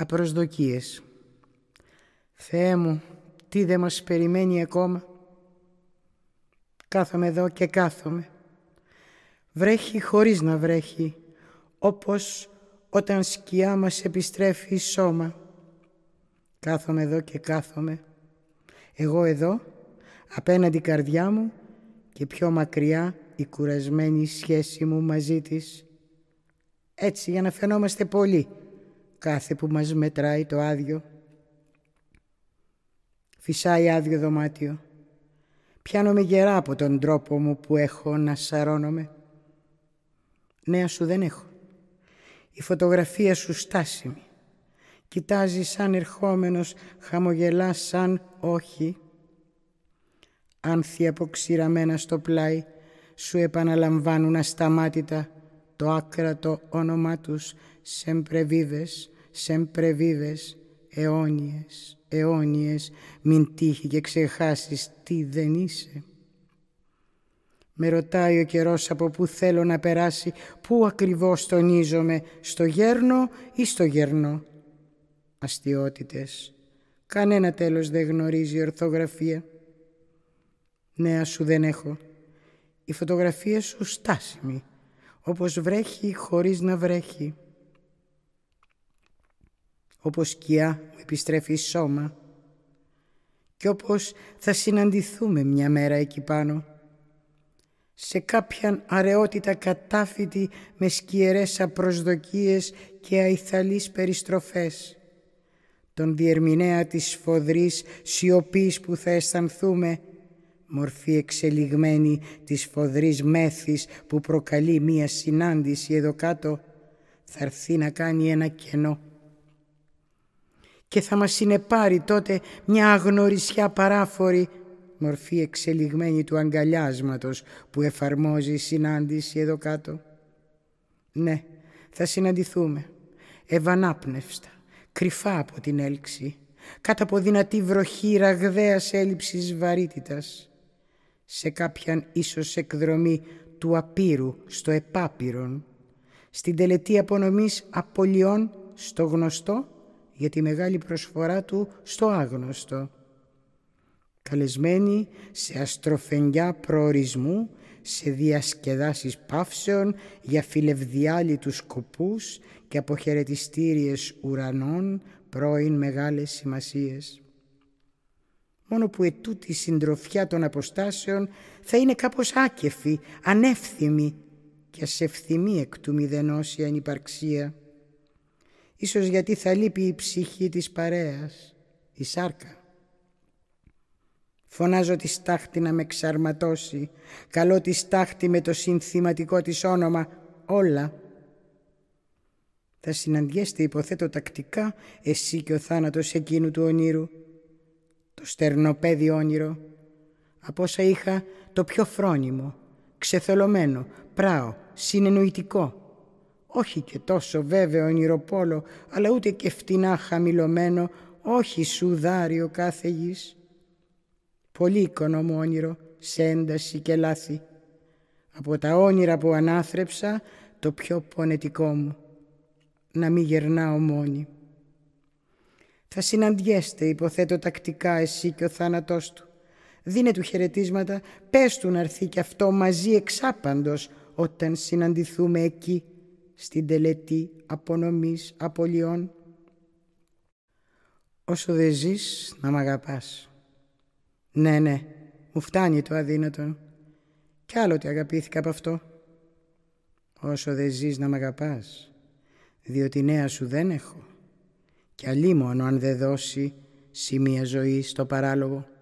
απροσδοκίες. Θεέ μου, τι δεν μας περιμένει ακόμα. Κάθομαι εδώ και κάθομαι. Βρέχει χωρίς να βρέχει, όπως όταν σκιά μας επιστρέφει η σώμα. Κάθομαι εδώ και κάθομαι. Εγώ εδώ, απέναντι καρδιά μου και πιο μακριά η κουρασμένη σχέση μου μαζί της. Έτσι για να φαινόμαστε πολύ κάθε που μας μετράει το άδειο. Φυσάει άδειο δωμάτιο. Πιάνομαι γερά από τον τρόπο μου που έχω να σαρώνομαι. Νέα σου δεν έχω. Η φωτογραφία σου στάσιμη. Κοιτάζει σαν ερχόμενος, χαμογελά σαν όχι. Άνθη αποξηραμένα στο πλάι, σου επαναλαμβάνουν ασταμάτητα το άκρατο όνομά τους σεμπρεβίβες Σ' vives, αιώνιες, αιώνιες, μην τύχει και ξεχάσεις τι δεν είσαι. Με ρωτάει ο καιρός από πού θέλω να περάσει, πού ακριβώς τονίζομαι, στο γέρνο ή στο γερνό. Αστιότητες, κανένα τέλος δεν γνωρίζει η ορθογραφία. Νέα σου δεν έχω, η φωτογραφία σου στάσιμη, όπως βρέχει χωρίς να βρέχει όπως σκιά μου επιστρέφει σώμα και όπως θα συναντηθούμε μια μέρα εκεί πάνω σε κάποιαν αραιότητα κατάφυτη με σκιερές απροσδοκίες και αϊθαλείς περιστροφές τον διερμηνέα της φοδρής σιωπής που θα αισθανθούμε μορφή εξελιγμένη της φοδρής μέθης που προκαλεί μία συνάντηση εδώ κάτω θα έρθει να κάνει ένα κενό και θα μας συνεπάρει τότε μια αγνωρισιά παράφορη, μορφή εξελιγμένη του αγκαλιάσματος που εφαρμόζει η συνάντηση εδώ κάτω. Ναι, θα συναντηθούμε, ευανάπνευστα, κρυφά από την έλξη, κάτω από δυνατή βροχή ραγδαίας έλλειψης βαρύτητας, σε κάποιαν ίσως εκδρομή του απείρου στο επάπειρον, στην τελετή απονομής απολιών στο γνωστό για τη μεγάλη προσφορά του στο άγνωστο. Καλεσμένοι σε αστροφενιά προορισμού, σε διασκεδάσεις παύσεων για φιλευδιάλυτους σκοπούς και αποχαιρετιστήριες ουρανών πρώην μεγάλες σημασίες. Μόνο που ετούτη η συντροφιά των αποστάσεων θα είναι κάπως άκεφη, ανεύθυμη και ασευθυμή εκ του μηδενός η ανυπαρξία ίσως γιατί θα λείπει η ψυχή της παρέας, η σάρκα. Φωνάζω τη στάχτη να με ξαρματώσει, καλώ τη στάχτη με το συνθηματικό της όνομα, όλα. Θα συναντιέστε υποθέτω τακτικά εσύ και ο θάνατος εκείνου του ονείρου, το στερνοπέδι όνειρο, από όσα είχα το πιο φρόνιμο, ξεθολωμένο, πράο, συνεννοητικό, όχι και τόσο βέβαιο ονειροπόλο, αλλά ούτε και φτηνά χαμηλωμένο, όχι σουδάριο κάθε γης. Πολύ οικονομο όνειρο, σε ένταση και λάθη. Από τα όνειρα που ανάθρεψα, το πιο πονετικό μου, να μην γερνάω μόνη. Θα συναντιέστε, υποθέτω τακτικά, εσύ και ο θάνατός του. Δίνε του χαιρετίσματα, πες του να έρθει κι αυτό μαζί εξάπαντος, όταν συναντηθούμε εκεί στην τελετή απονομής απολειών. Όσο δε ζεις, να μ' αγαπάς. Ναι, ναι, μου φτάνει το αδύνατο. Κι άλλο τι αγαπήθηκα από αυτό. Όσο δε ζεις να μ' αγαπάς, διότι νέα σου δεν έχω. Κι αλλή μόνο αν δε δώσει σημεία ζωή στο παράλογο.